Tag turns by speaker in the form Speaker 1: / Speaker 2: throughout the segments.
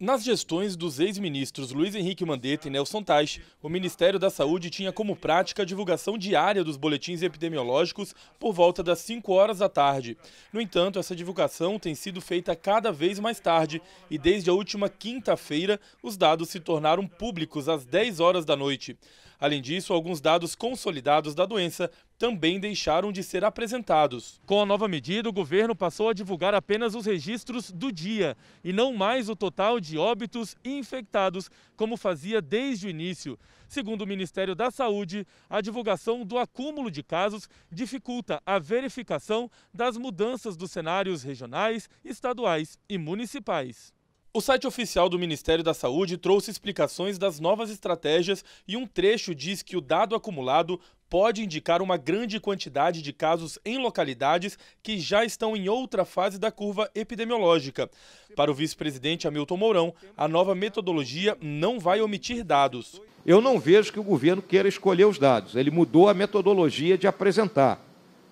Speaker 1: Nas gestões dos ex-ministros Luiz Henrique Mandetta e Nelson Tais, o Ministério da Saúde tinha como prática a divulgação diária dos boletins epidemiológicos por volta das 5 horas da tarde. No entanto, essa divulgação tem sido feita cada vez mais tarde e desde a última quinta-feira os dados se tornaram públicos às 10 horas da noite. Além disso, alguns dados consolidados da doença também deixaram de ser apresentados. Com a nova medida, o governo passou a divulgar apenas os registros do dia e não mais o total de óbitos infectados, como fazia desde o início. Segundo o Ministério da Saúde, a divulgação do acúmulo de casos dificulta a verificação das mudanças dos cenários regionais, estaduais e municipais. O site oficial do Ministério da Saúde trouxe explicações das novas estratégias e um trecho diz que o dado acumulado pode indicar uma grande quantidade de casos em localidades que já estão em outra fase da curva epidemiológica. Para o vice-presidente Hamilton Mourão, a nova metodologia não vai omitir dados. Eu não vejo que o governo
Speaker 2: queira escolher os dados. Ele mudou a metodologia de apresentar.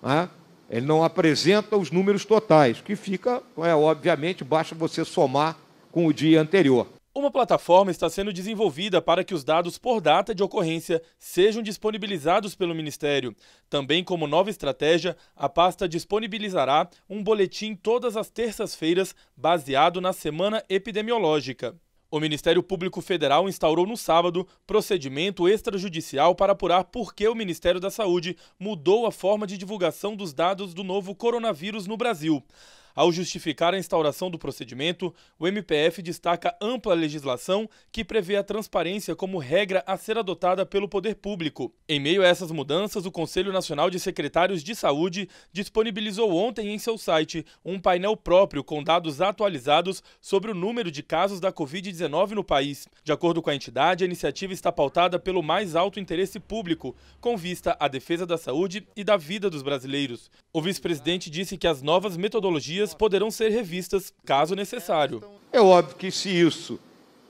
Speaker 2: Né? Ele não apresenta os números totais, que fica, é, obviamente, basta você somar com o dia anterior.
Speaker 1: Uma plataforma está sendo desenvolvida para que os dados por data de ocorrência sejam disponibilizados pelo Ministério. Também, como nova estratégia, a pasta disponibilizará um boletim todas as terças-feiras, baseado na semana epidemiológica. O Ministério Público Federal instaurou no sábado procedimento extrajudicial para apurar por que o Ministério da Saúde mudou a forma de divulgação dos dados do novo coronavírus no Brasil. Ao justificar a instauração do procedimento, o MPF destaca ampla legislação que prevê a transparência como regra a ser adotada pelo poder público. Em meio a essas mudanças, o Conselho Nacional de Secretários de Saúde disponibilizou ontem em seu site um painel próprio com dados atualizados sobre o número de casos da Covid-19 no país. De acordo com a entidade, a iniciativa está pautada pelo mais alto interesse público, com vista à defesa da saúde e da vida dos brasileiros. O vice-presidente disse que as novas metodologias medidas poderão ser revistas caso necessário. É óbvio que
Speaker 2: se isso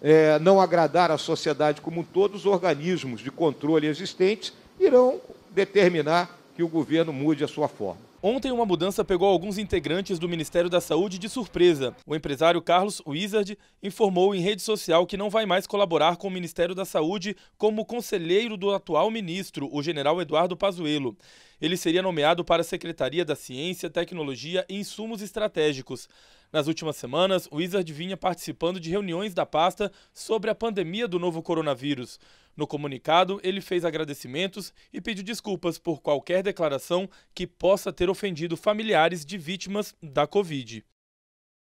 Speaker 2: é, não agradar à sociedade como todos os organismos de controle existentes irão determinar que o governo mude a sua forma.
Speaker 1: Ontem, uma mudança pegou alguns integrantes do Ministério da Saúde de surpresa. O empresário Carlos Wizard informou em rede social que não vai mais colaborar com o Ministério da Saúde como conselheiro do atual ministro, o general Eduardo Pazuello ele seria nomeado para a Secretaria da Ciência, Tecnologia e Insumos Estratégicos. Nas últimas semanas, o Wizard vinha participando de reuniões da pasta sobre a pandemia do novo coronavírus. No comunicado, ele fez agradecimentos e pediu desculpas por qualquer declaração que possa ter ofendido familiares de vítimas da Covid.